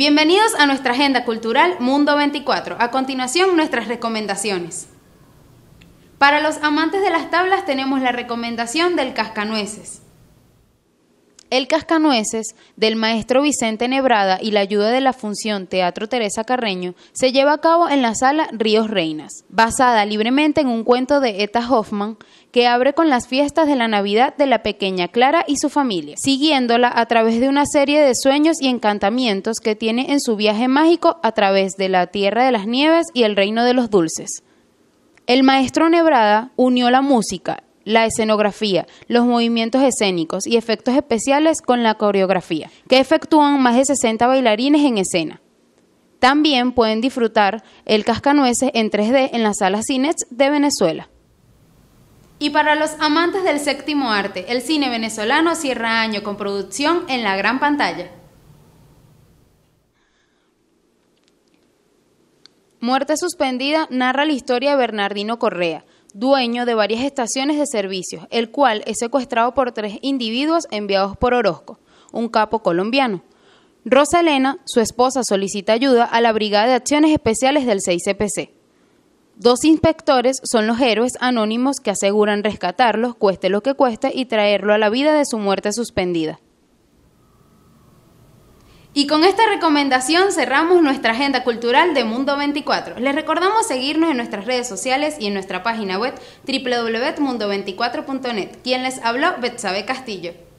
Bienvenidos a nuestra agenda cultural Mundo 24. A continuación, nuestras recomendaciones. Para los amantes de las tablas tenemos la recomendación del cascanueces. El Cascanueces del maestro Vicente Nebrada y la ayuda de la función Teatro Teresa Carreño se lleva a cabo en la sala Ríos Reinas, basada libremente en un cuento de Eta Hoffman que abre con las fiestas de la Navidad de la pequeña Clara y su familia, siguiéndola a través de una serie de sueños y encantamientos que tiene en su viaje mágico a través de la Tierra de las Nieves y el Reino de los Dulces. El maestro Nebrada unió la música, la escenografía, los movimientos escénicos y efectos especiales con la coreografía, que efectúan más de 60 bailarines en escena. También pueden disfrutar el cascanueces en 3D en las salas Cinex de Venezuela. Y para los amantes del séptimo arte, el cine venezolano cierra año con producción en la gran pantalla. Muerte suspendida narra la historia de Bernardino Correa, dueño de varias estaciones de servicios, el cual es secuestrado por tres individuos enviados por Orozco, un capo colombiano. Rosa Elena, su esposa, solicita ayuda a la Brigada de Acciones Especiales del 6CPC. E Dos inspectores son los héroes anónimos que aseguran rescatarlos, cueste lo que cueste, y traerlo a la vida de su muerte suspendida. Y con esta recomendación cerramos nuestra agenda cultural de Mundo 24. Les recordamos seguirnos en nuestras redes sociales y en nuestra página web www.mundo24.net. Quien les habló, Betsabe Castillo.